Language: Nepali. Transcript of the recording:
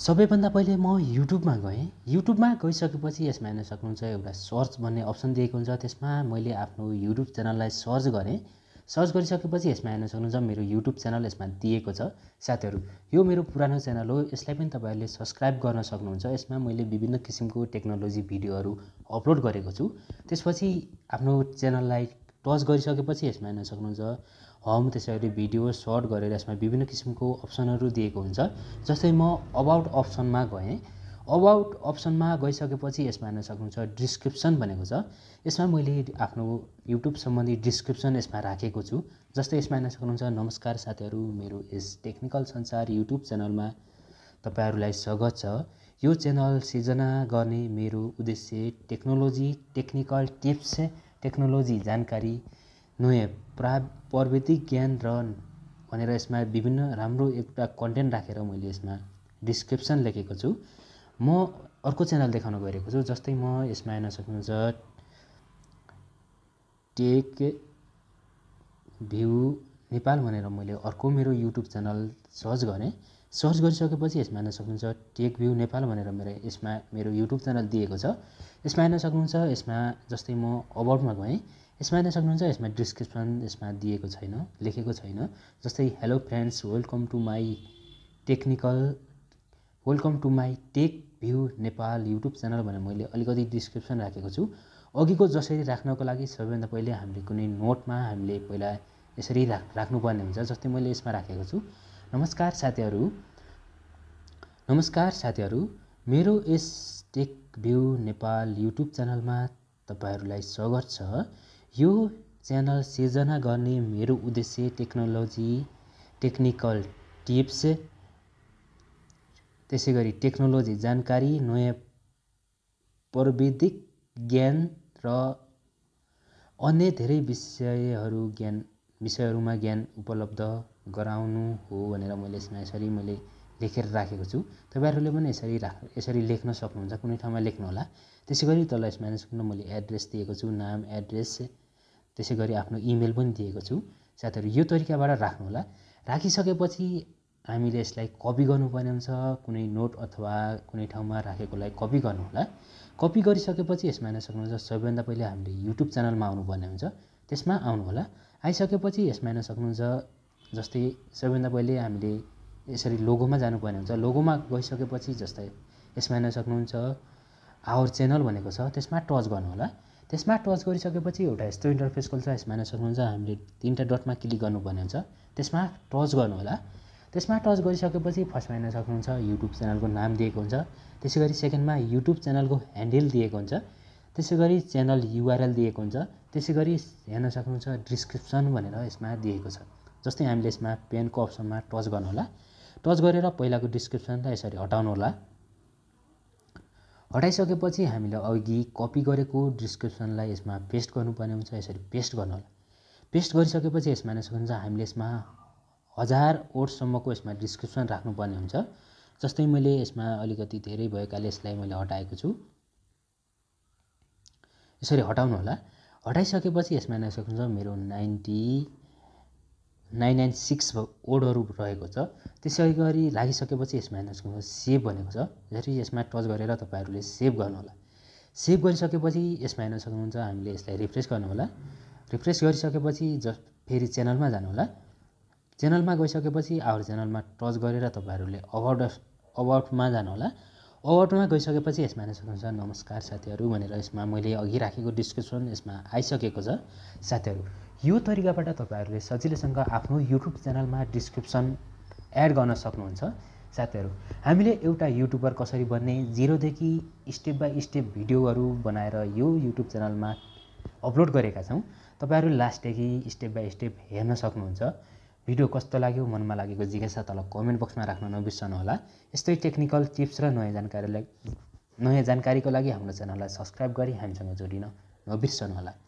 सबैभन्दा पहिले म युट्युबमा गएँ युट्युबमा गइसकेपछि यसमा हेर्न सक्नुहुन्छ एउटा सर्च भन्ने अप्सन दिएको हुन्छ त्यसमा मैले आफ्नो युट्युब च्यानललाई सर्च गरेँ सर्च गरिसकेपछि यसमा हेर्न सक्नुहुन्छ मेरो युट्युब च्यानल यसमा दिएको छ साथीहरू यो मेरो पुरानो च्यानल हो यसलाई पनि तपाईँहरूले सब्सक्राइब गर्न सक्नुहुन्छ यसमा मैले विभिन्न किसिमको टेक्नोलोजी भिडियोहरू अपलोड गरेको छु त्यसपछि आफ्नो च्यानललाई टच गरिसकेपछि यसमा हेर्न सक्नुहुन्छ होम म त्यसरी भिडियो सर्ट गरेर यसमा विभिन्न किसिमको अप्सनहरू दिएको हुन्छ जस्तै म अबाउट अप्सनमा गएँ अबाउट अप्सनमा गइसकेपछि यसमा हेर्न सक्नुहुन्छ डिस्क्रिप्सन भनेको छ यसमा मैले आफ्नो युट्युब सम्बन्धी डिस्क्रिप्सन यसमा राखेको छु जस्तै यसमा हेर्न सक्नुहुन्छ नमस्कार साथीहरू मेरो यस टेक्निकल संसार युट्युब च्यानलमा तपाईँहरूलाई स्वागत छ यो च्यानल सिर्जना गर्ने मेरो उद्देश्य टेक्नोलोजी टेक्निकल टिप्स टेक्नोलोजी जानकारी नयाँ प्रा प्रविधि ज्ञान र भनेर यसमा विभिन्न राम्रो एउटा कन्टेन्ट राखेर मैले यसमा डिस्क्रिप्सन लेखेको छु म अर्को च्यानल देखाउन गइरहेको छु जस्तै म यसमा हेर्न सक्नुहुन्छ टेक भ्यू नेपाल भनेर मैले अर्को मेरो युट्युब च्यानल सर्च गरेँ सर्च गरिसकेपछि यसमा हेर्न सक्नुहुन्छ टेक भ्यू नेपाल भनेर मेरो यसमा मेरो युट्युब च्यानल दिएको छ यसमा हेर्न सक्नुहुन्छ यसमा जस्तै म अबाउटमा गएँ यसमा हेर्न सक्नुहुन्छ यसमा डिस्क्रिप्सन यसमा दिएको छैन लेखेको छैन जस्तै hello friends welcome to my technical welcome to my tech view Nepal YouTube channel भनेर मैले अलिकति डिस्क्रिप्सन राखेको छु अघिको जसरी राख्नको लागि सबैभन्दा पहिले हामीले कुनै नोटमा हामीले पहिला यसरी राख राख्नुपर्ने हुन्छ जस्तै मैले यसमा राखेको छु नमस्कार साथीहरू नमस्कार साथीहरू मेरो यस टेक भ्यू नेपाल युट्युब च्यानलमा तपाईँहरूलाई स्वागत छ यो च्यानल सिर्जना गर्ने मेरो उद्देश्य टेक्नोलोजी टेक्निकल टिप्स त्यसै गरी टेक्नोलोजी जानकारी नयाँ प्रविधिक ज्ञान र अन्य धेरै विषयहरू ज्ञान विषयहरूमा ज्ञान उपलब्ध गराउनु हो भनेर मैले यसमा यसरी मैले लेखेर राखेको छु तपाईँहरूले पनि यसरी राख यसरी लेख्न सक्नुहुन्छ कुनै ठाउँमा लेख्नुहोला त्यसै गरी तल यस म्यानेजमेन्टमा मैले एड्रेस दिएको छु नाम एड्रेस त्यसै गरी आफ्नो इमेल पनि दिएको छु साथीहरू यो तरिकाबाट राख्नु होला राखिसकेपछि हामीले यसलाई कपी गर्नुपर्ने हुन्छ कुनै नोट अथवा कुनै ठाउँमा राखेकोलाई कपी होला कपी गरिसकेपछि यसमा हेर्न सक्नुहुन्छ सबैभन्दा पहिले हामीले युट्युब च्यानलमा आउनुपर्ने हुन्छ त्यसमा आउनु आउनुहोला आइसकेपछि यसमा हेर्न सक्नुहुन्छ जस्तै सबैभन्दा पहिले हामीले यसरी लोगोमा जानुपर्ने हुन्छ लोगोमा गइसकेपछि जस्तै यसमा हेर्न सक्नुहुन्छ आवर च्यानल भनेको छ त्यसमा टच गर्नु होला त्यसमा टच गरिसकेपछि एउटा यस्तो इन्टरफेस खोल्छ यसमा हेर्न सक्नुहुन्छ हामीले तिनवटा डटमा क्लिक गर्नुपर्ने हुन्छ त्यसमा टच गर्नु होला त्यसमा टच गरिसकेपछि फर्स्टमा हेर्न सक्नुहुन्छ युट्युब च्यानलको नाम दिएको हुन्छ त्यसै गरी सेकेन्डमा युट्युब च्यानलको ह्यान्डल दिएको हुन्छ त्यसै गरी च्यानल युआरएल दिएको हुन्छ त्यसै गरी हेर्न सक्नुहुन्छ डिस्क्रिप्सन भनेर यसमा दिएको छ जस्तै हामीले यसमा पेनको अप्सनमा टच गर्नुहोला टच गरेर पहिलाको डिस्क्रिप्सनलाई यसरी हटाउनु हटाउनुहोला हटाइसकेपछि हामीले अघि कपी गरेको डिस्क्रिप्सनलाई यसमा पेस्ट गर्नुपर्ने हुन्छ यसरी पेस्ट गर्नु होला पेस्ट गरिसकेपछि यसमा नै सकिन्छ हामीले यसमा हजार वर्डसम्मको यसमा डिस्क्रिप्सन राख्नुपर्ने हुन्छ जस्तै मैले यसमा अलिकति धेरै भएकाले यसलाई मैले हटाएको छु यसरी हटाउनु हटाउनुहोला हटाइसकेपछि यसमा नै सकिन्छ मेरो नाइन्टी नाइन नाइन सिक्स ओडहरू रहेको छ त्यसै गरी लागिसकेपछि यसमा हेर्नुहोस् सेभ भनेको छ जसरी यसमा टच गरेर तपाईँहरूले सेभ गर्नुहोला सेभ गरिसकेपछि यसमा हेर्न सक्नुहुन्छ हामीले यसलाई रिफ्रेस गर्नुहोला रिफ्रेस गरिसकेपछि ज फेरि च्यानलमा जानुहोला च्यानलमा गइसकेपछि आवर च्यानलमा टच गरेर तपाईँहरूले अबाउट अबाउटमा जानुहोला अवार्डमा गइसकेपछि यसमा नै सोध्नुहुन्छ नमस्कार साथीहरू भनेर यसमा मैले अघि राखेको डिस्क्रिप्सन यसमा आइसकेको छ साथीहरू यो तरिकाबाट तपाईँहरूले सजिलैसँग आफ्नो युट्युब च्यानलमा डिस्क्रिप्सन एड गर्न सक्नुहुन्छ साथीहरू हामीले एउटा युट्युबर कसरी बन्ने जिरोदेखि स्टेप बाई स्टेप भिडियोहरू बनाएर यो युट्युब च्यानलमा अपलोड गरेका छौँ तपाईँहरू लास्टदेखि स्टेप बाई स्टेप हेर्न सक्नुहुन्छ भिडियो कस्तो लाग्यो मनमा लागेको जिज्ञासा तल कमेन्ट बक्समा राख्न होला यस्तै टेक्निकल टिप्स र नयाँ जानकारीलाई नयाँ जानकारीको लागि हाम्रो च्यानललाई सब्सक्राइब गरी हामीसँग जोडिन होला